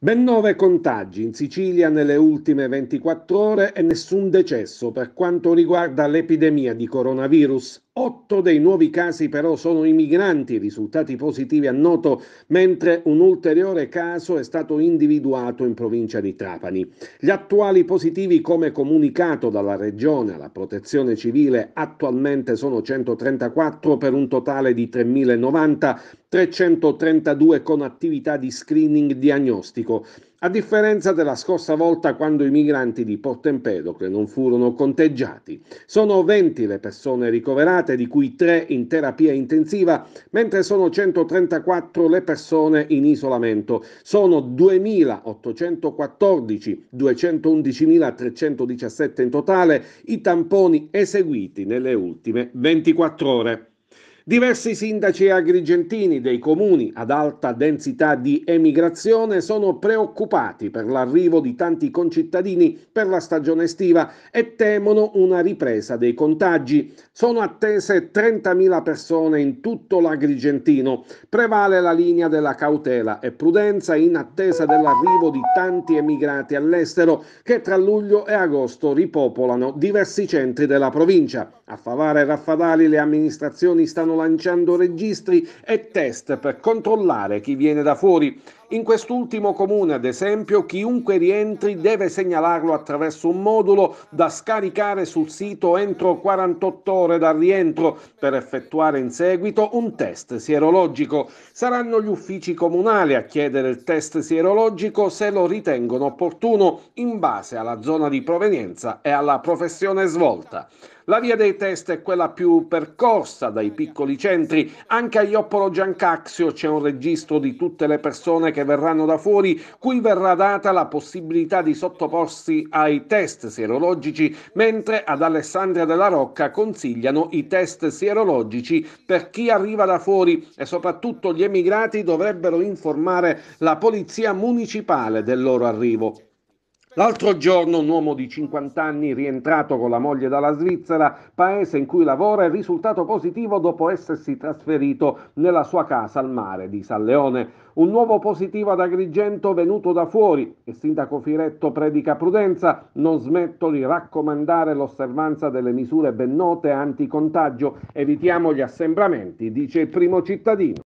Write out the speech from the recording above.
Ben nove contagi in Sicilia nelle ultime 24 ore e nessun decesso per quanto riguarda l'epidemia di coronavirus. Otto dei nuovi casi però sono immigranti, risultati positivi a Noto, mentre un ulteriore caso è stato individuato in provincia di Trapani. Gli attuali positivi, come comunicato dalla Regione alla Protezione Civile, attualmente sono 134 per un totale di 3.090, 332 con attività di screening diagnostico a differenza della scorsa volta quando i migranti di Porto Empedocle non furono conteggiati. Sono 20 le persone ricoverate, di cui 3 in terapia intensiva, mentre sono 134 le persone in isolamento. Sono 2.814, 211.317 in totale i tamponi eseguiti nelle ultime 24 ore. Diversi sindaci agrigentini dei comuni ad alta densità di emigrazione sono preoccupati per l'arrivo di tanti concittadini per la stagione estiva e temono una ripresa dei contagi. Sono attese 30.000 persone in tutto l'Agrigentino. Prevale la linea della cautela e prudenza in attesa dell'arrivo di tanti emigrati all'estero che tra luglio e agosto ripopolano diversi centri della provincia. A favare raffadali le amministrazioni stanno lanciando registri e test per controllare chi viene da fuori. In quest'ultimo comune, ad esempio, chiunque rientri deve segnalarlo attraverso un modulo da scaricare sul sito entro 48 ore dal rientro per effettuare in seguito un test sierologico. Saranno gli uffici comunali a chiedere il test sierologico se lo ritengono opportuno in base alla zona di provenienza e alla professione svolta. La via dei test è quella più percorsa dai piccoli centri. Anche a Ioppolo Giancaxio c'è un registro di tutte le persone che che verranno da fuori, cui verrà data la possibilità di sottoporsi ai test sierologici, mentre ad Alessandria della Rocca consigliano i test sierologici per chi arriva da fuori e soprattutto gli emigrati dovrebbero informare la polizia municipale del loro arrivo. L'altro giorno un uomo di 50 anni rientrato con la moglie dalla Svizzera, paese in cui lavora, è risultato positivo dopo essersi trasferito nella sua casa al mare di San Leone. Un nuovo positivo ad Agrigento venuto da fuori. Il sindaco Firetto predica prudenza, non smetto di raccomandare l'osservanza delle misure ben note anticontagio, evitiamo gli assembramenti, dice il primo cittadino.